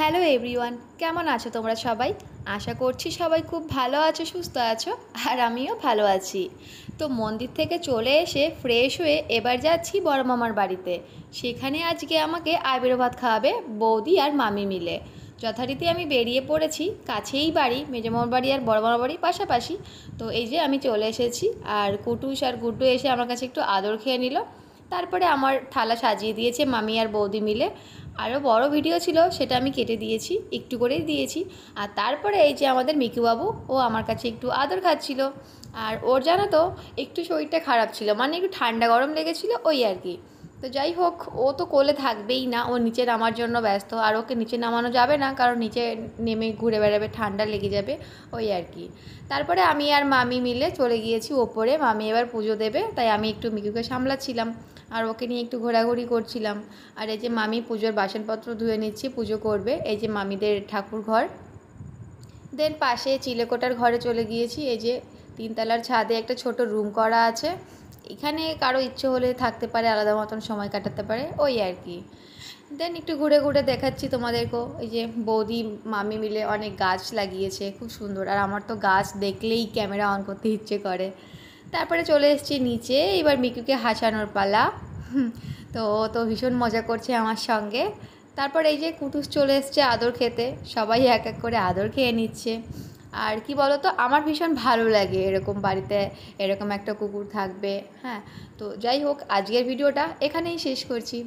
hello everyone কেমন আছো তোমরা সবাই আশা করছি সবাই খুব ভালো আছো সুস্থ আছো আর আমিও ভালো আছি তো মন্দির থেকে চলে এসে ফ্রেশ হয়ে এবার যাচ্ছি বড় মামার বাড়িতে সেখানে আজকে আমাকে আইবেড়ো ভাত খাওয়াবে বৌদি আর মামি মিলে যথারীতি আমি বেরিয়ে পড়েছি কাছেই বাড়ি মেজমামার বাড়ি আর বড় মামার বাড়ি পাশাপাশি তো এই যে আমি চলে এসেছি আর কুটুস আর গুড্ডু এসে আমার কাছে একটু আদর খেয়ে নিল তারপরে আমার থালা সাজিয়ে দিয়েছে মামি আর বৌদি মিলে আরও বড় ভিডিও ছিল সেটা আমি কেটে দিয়েছি একটু করেই দিয়েছি আর তারপরে এই যে আমাদের মিকুবাবু ও আমার কাছে একটু আদর খাচ্ছিল আর ওর জানো তো একটু শরীরটা খারাপ ছিল মানে একটু ঠান্ডা গরম লেগেছিল ওই আর কি তো যাই হোক ও তো কোলে থাকবেই না ও নিচে নামার জন্য ব্যস্ত আর ওকে নিচে নামানো যাবে না কারণ নিচে নেমে ঘুরে বেড়াবে ঠান্ডা লেগে যাবে ওই আর কি তারপরে আমি আর মামি মিলে চলে গিয়েছি ওপরে মামি এবার পুজো দেবে তাই আমি একটু মিকুকে সামলাচ্ছিলাম আর ওকে নিয়ে একটু ঘোরাঘুরি করছিলাম আর এই যে মামি পুজোর বাসনপত্র ধুয়ে নিচ্ছি পুজো করবে এই যে মামিদের ঠাকুর ঘর দেন পাশে চিলেকোটার ঘরে চলে গিয়েছি এই যে তিনতলার ছাদে একটা ছোট রুম করা আছে এখানে কারো ইচ্ছে হলে থাকতে পারে আলাদা মতন সময় কাটাতে পারে ওই আর কি দেন একটু ঘুরে ঘুরে দেখাচ্ছি তোমাদেরকেও এই যে বৌদি মামি মিলে অনেক গাছ লাগিয়েছে খুব সুন্দর আর আমার তো গাছ দেখলেই ক্যামেরা অন করতে ইচ্ছে করে তারপরে চলে এসেছি নিচে এবার মিকুকে হাসানোর পালা তো ও তো ভীষণ মজা করছে আমার সঙ্গে তারপর এই যে কুটুস চলে এসছে আদর খেতে সবাই এক এক করে আদর খেয়ে নিচ্ছে আর কি বলো তো আমার ভীষণ ভালো লাগে এরকম বাড়িতে এরকম একটা কুকুর থাকবে হ্যাঁ তো যাই হোক আজকের ভিডিওটা এখানেই শেষ করছি